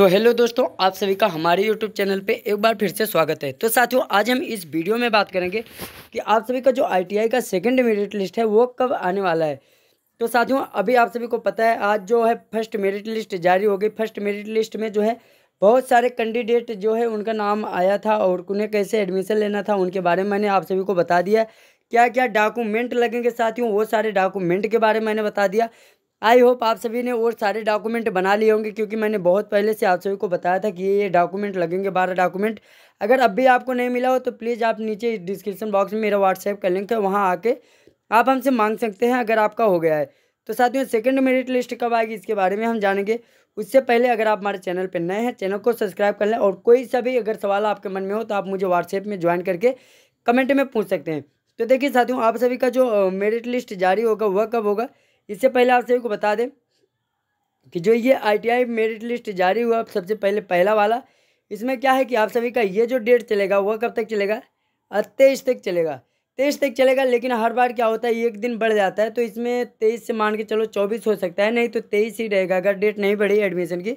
तो हेलो दोस्तों आप सभी का हमारे यूट्यूब चैनल पे एक बार फिर से स्वागत है तो साथियों आज हम इस वीडियो में बात करेंगे कि आप सभी का जो आईटीआई का सेकंड मेरिट लिस्ट है वो कब आने वाला है तो साथियों अभी आप सभी को पता है आज जो है फर्स्ट मेरिट लिस्ट जारी हो गई फर्स्ट मेरिट लिस्ट में जो है बहुत सारे कैंडिडेट जो है उनका नाम आया था और उन्हें कैसे एडमिशन लेना था उनके बारे में मैंने आप सभी को बता दिया क्या क्या डॉक्यूमेंट लगेंगे साथियों वो सारे डॉक्यूमेंट के बारे में मैंने बता दिया आई होप आप सभी ने और सारे डॉक्यूमेंट बना लिए होंगे क्योंकि मैंने बहुत पहले से आप सभी को बताया था कि ये ये डॉक्यूमेंट लगेंगे बारह डॉक्यूमेंट अगर अब भी आपको नहीं मिला हो तो प्लीज़ आप नीचे डिस्क्रिप्शन बॉक्स में मेरा व्हाट्सएप का लिंक है वहाँ आके आप हमसे मांग सकते हैं अगर आपका हो गया है तो साथियों सेकेंड मेरिट लिस्ट कब आएगी इसके बारे में हम जानेंगे उससे पहले अगर आप हमारे चैनल पर नए हैं चैनल को सब्सक्राइब कर लें और कोई सा भी अगर सवाल आपके मन में हो तो आप मुझे व्हाट्सएप में ज्वाइन करके कमेंट में पूछ सकते हैं तो देखिए साथियों आप सभी का जो मेरिट लिस्ट जारी होगा वह कब होगा इससे पहले आप सभी को बता दें कि जो ये आईटीआई मेरिट लिस्ट जारी हुआ सबसे पहले पहला वाला इसमें क्या है कि आप सभी का ये जो डेट चलेगा वह कब तक चलेगा तेईस तक चलेगा तेईस तक चलेगा लेकिन हर बार क्या होता है एक दिन बढ़ जाता है तो इसमें तेईस से मान के चलो चौबीस हो सकता है नहीं तो तेईस ही रहेगा अगर डेट नहीं बढ़ी एडमिशन की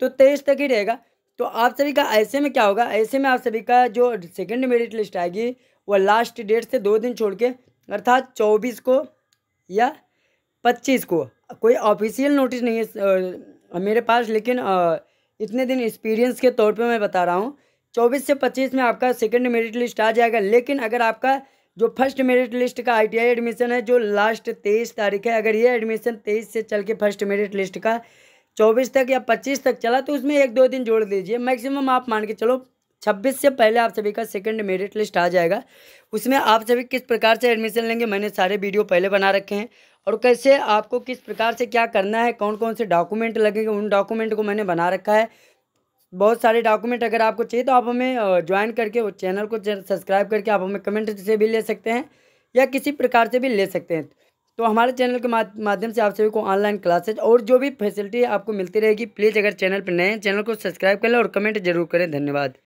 तो तेईस तक ही रहेगा तो आप सभी का ऐसे में क्या होगा ऐसे में आप सभी का जो सेकेंड मेरिट लिस्ट आएगी वह लास्ट डेट से दो दिन छोड़ के अर्थात चौबीस को या पच्चीस को कोई ऑफिशियल नोटिस नहीं है मेरे पास लेकिन इतने दिन एक्सपीरियंस के तौर पे मैं बता रहा हूँ चौबीस से पच्चीस में आपका सेकेंड मेरिट लिस्ट आ जाएगा लेकिन अगर आपका जो फर्स्ट मेरिट लिस्ट का आईटीआई एडमिशन है जो लास्ट तेईस तारीख है अगर ये एडमिशन तेईस से चल के फर्स्ट मेरिट लिस्ट का चौबीस तक या पच्चीस तक चला तो उसमें एक दो दिन जोड़ दीजिए मैक्सिमम आप मान के चलो छब्बीस से पहले आप सभी का सेकंड मेरिट लिस्ट आ जाएगा उसमें आप सभी किस प्रकार से एडमिशन लेंगे मैंने सारे वीडियो पहले बना रखे हैं और कैसे आपको किस प्रकार से क्या करना है कौन कौन से डॉक्यूमेंट लगेंगे उन डॉक्यूमेंट को मैंने बना रखा है बहुत सारे डॉक्यूमेंट अगर आपको चाहिए तो आप हमें ज्वाइन करके चैनल को सब्सक्राइब करके आप हमें कमेंट से भी ले सकते हैं या किसी प्रकार से भी ले सकते हैं तो हमारे चैनल के माध्यम से आप सभी को ऑनलाइन क्लासेज और जो भी फैसिलिटी आपको मिलती रहेगी प्लीज़ अगर चैनल पर नए हैं चैनल को सब्सक्राइब कर लें और कमेंट जरूर करें धन्यवाद